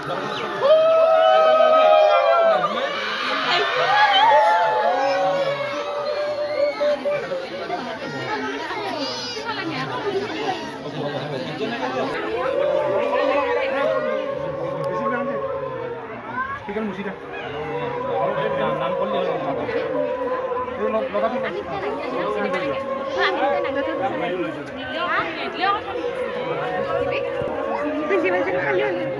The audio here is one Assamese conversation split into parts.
ঠিক আছে মুছিদা নাম করলি লগাবি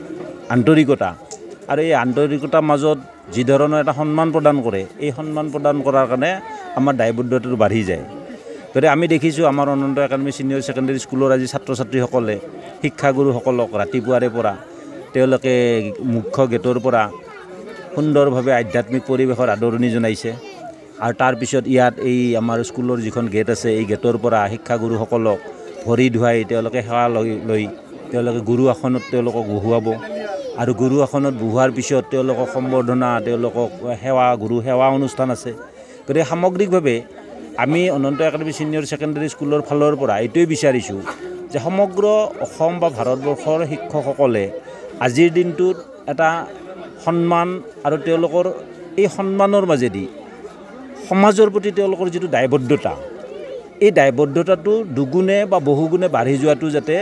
আন্তৰিকতা আৰু এই আন্তৰিকতাৰ মাজত যিধৰণৰ এটা সন্মান প্ৰদান কৰে এই সন্মান প্ৰদান কৰাৰ কাৰণে আমাৰ দায়বদ্ধটো বাঢ়ি যায় গতিকে আমি দেখিছোঁ আমাৰ অনন্ত একাডেমি ছিনিয়ৰ ছেকেণ্ডেৰী স্কুলৰ আজি ছাত্ৰ ছাত্ৰীসকলে শিক্ষাগুৰুসকলক ৰাতিপুৱাৰে পৰা তেওঁলোকে মুখ্য গেটৰ পৰা সুন্দৰভাৱে আধ্যাত্মিক পৰিৱেশৰ আদৰণি জনাইছে আৰু তাৰপিছত ইয়াত এই আমাৰ স্কুলৰ যিখন গেট আছে এই গেটৰ পৰা শিক্ষাগুৰুসকলক ভৰি ধুৱাই তেওঁলোকে সেৱা লৈ লৈ তেওঁলোকে গুৰু আসনত তেওঁলোকক বহুৱাব আৰু গুৰু আসনত বহোৱাৰ পিছত তেওঁলোকক সম্বৰ্ধনা তেওঁলোকক সেৱা গুৰু সেৱা অনুষ্ঠান আছে গতিকে সামগ্ৰিকভাৱে আমি অনন্ত একাডেমী ছিনিয়ৰ ছেকেণ্ডেৰী স্কুলৰ ফালৰ পৰা এইটোৱে বিচাৰিছোঁ যে সমগ্ৰ অসম বা ভাৰতবৰ্ষৰ শিক্ষকসকলে আজিৰ দিনটোত এটা সন্মান আৰু তেওঁলোকৰ এই সন্মানৰ মাজেদি সমাজৰ প্ৰতি তেওঁলোকৰ যিটো দায়বদ্ধতা এই দায়বদ্ধতাটো দুগুণে বা বহুগুণে বাঢ়ি যোৱাটো যাতে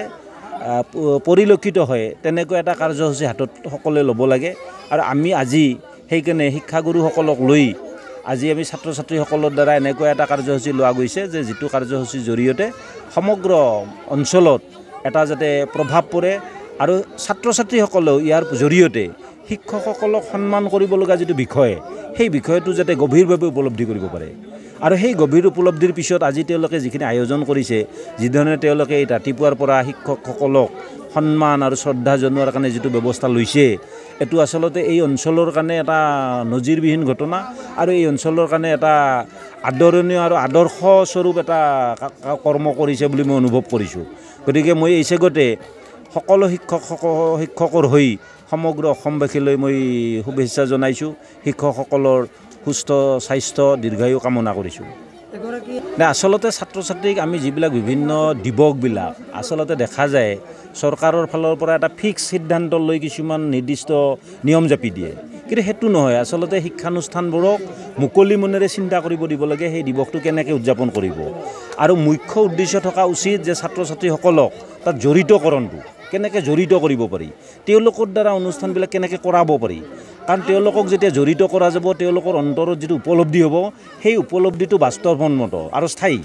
পৰিলক্ষিত হয় তেনেকুৱা এটা কাৰ্যসূচী হাতত সকলোৱে ল'ব লাগে আৰু আমি আজি সেইকাৰণে শিক্ষাগুৰুসকলক লৈ আজি আমি ছাত্ৰ ছাত্ৰীসকলৰ দ্বাৰা এনেকুৱা এটা কাৰ্যসূচী লোৱা গৈছে যে যিটো কাৰ্যসূচীৰ জৰিয়তে সমগ্ৰ অঞ্চলত এটা যাতে প্ৰভাৱ পৰে আৰু ছাত্ৰ ছাত্ৰীসকলেও ইয়াৰ জৰিয়তে শিক্ষকসকলক সন্মান কৰিবলগা যিটো বিষয় সেই বিষয়টো যাতে গভীৰভাৱে উপলব্ধি কৰিব পাৰে আৰু সেই গভীৰ উপলব্ধিৰ পিছত আজি তেওঁলোকে যিখিনি আয়োজন কৰিছে যিধৰণে তেওঁলোকে এই ৰাতিপুৱাৰ পৰা শিক্ষকসকলক সন্মান আৰু শ্ৰদ্ধা জনোৱাৰ কাৰণে যিটো ব্যৱস্থা লৈছে এইটো আচলতে এই অঞ্চলৰ কাৰণে এটা নজিৰবিহীন ঘটনা আৰু এই অঞ্চলৰ কাৰণে এটা আদৰণীয় আৰু আদৰ্শস্বৰূপ এটা কৰ্ম কৰিছে বুলি মই অনুভৱ কৰিছোঁ গতিকে মই এই চেগতে সকলো শিক্ষক শিক্ষকৰ হৈ সমগ্ৰ অসমবাসীলৈ মই শুভেচ্ছা জনাইছোঁ শিক্ষকসকলৰ সুস্থ স্বাস্থ্য দীৰ্ঘায়ু কামনা কৰিছোঁ নাই আচলতে ছাত্ৰ ছাত্ৰীক আমি যিবিলাক বিভিন্ন দিৱসবিলাক আচলতে দেখা যায় চৰকাৰৰ ফালৰ পৰা এটা ফিক্স সিদ্ধান্ত লৈ কিছুমান নিৰ্দিষ্ট নিয়ম জাপি দিয়ে কিন্তু সেইটো নহয় আচলতে শিক্ষানুষ্ঠানবোৰক মুকলি মনেৰে চিন্তা কৰিব দিব লাগে সেই দিৱসটো কেনেকৈ উদযাপন কৰিব আৰু মুখ্য উদ্দেশ্য থকা উচিত যে ছাত্ৰ ছাত্ৰীসকলক তাত জড়িতকৰণটো কেনেকৈ জড়িত কৰিব পাৰি তেওঁলোকৰ দ্বাৰা অনুষ্ঠানবিলাক কেনেকৈ কৰাব পাৰি কাৰণ তেওঁলোকক যেতিয়া জড়িত কৰা যাব তেওঁলোকৰ অন্তৰত যিটো উপলব্ধি হ'ব সেই উপলব্ধিটো বাস্তৱসন্মত আৰু স্থায়ী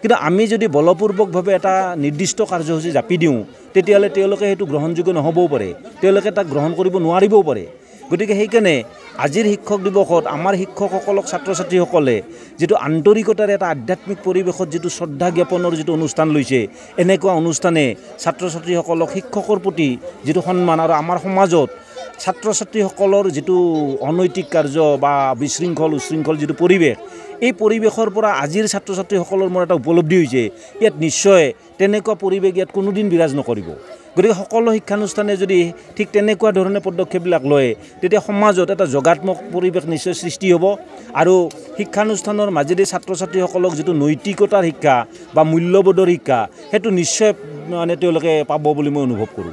কিন্তু আমি যদি বলপূৰ্বকভাৱে এটা নিৰ্দিষ্ট কাৰ্যসূচী জাপি দিওঁ তেতিয়াহ'লে তেওঁলোকে সেইটো গ্ৰহণযোগ্য নহ'বও পাৰে তেওঁলোকে তাক গ্ৰহণ কৰিব নোৱাৰিবও পাৰে গতিকে সেইকাৰণে আজিৰ শিক্ষক দিৱসত আমাৰ শিক্ষকসকলক ছাত্ৰ ছাত্ৰীসকলে যিটো আন্তৰিকতাৰে এটা আধ্যাত্মিক পৰিৱেশত যিটো শ্ৰদ্ধা জ্ঞাপনৰ যিটো অনুষ্ঠান লৈছে এনেকুৱা অনুষ্ঠানে ছাত্ৰ ছাত্ৰীসকলক শিক্ষকৰ প্ৰতি যিটো সন্মান আৰু আমাৰ সমাজত ছাত্ৰ ছাত্ৰীসকলৰ যিটো অনৈতিক কাৰ্য বা বিশৃংখল উশৃংখল যিটো পৰিৱেশ এই পৰিৱেশৰ পৰা আজিৰ ছাত্ৰ ছাত্ৰীসকলৰ মোৰ এটা উপলব্ধি হৈছে ইয়াত নিশ্চয় তেনেকুৱা পৰিৱেশ ইয়াত কোনোদিন বিৰাজ নকৰিব গতিকে সকলো শিক্ষানুষ্ঠানে যদি ঠিক তেনেকুৱা ধৰণে পদক্ষেপবিলাক লয় তেতিয়া সমাজত এটা যোগাত্মক পৰিৱেশ নিশ্চয় সৃষ্টি হ'ব আৰু শিক্ষানুষ্ঠানৰ মাজেদি ছাত্ৰ ছাত্ৰীসকলক যিটো নৈতিকতাৰ শিক্ষা বা মূল্যবোধৰ শিক্ষা সেইটো নিশ্চয় মানে তেওঁলোকে পাব বুলি মই অনুভৱ কৰোঁ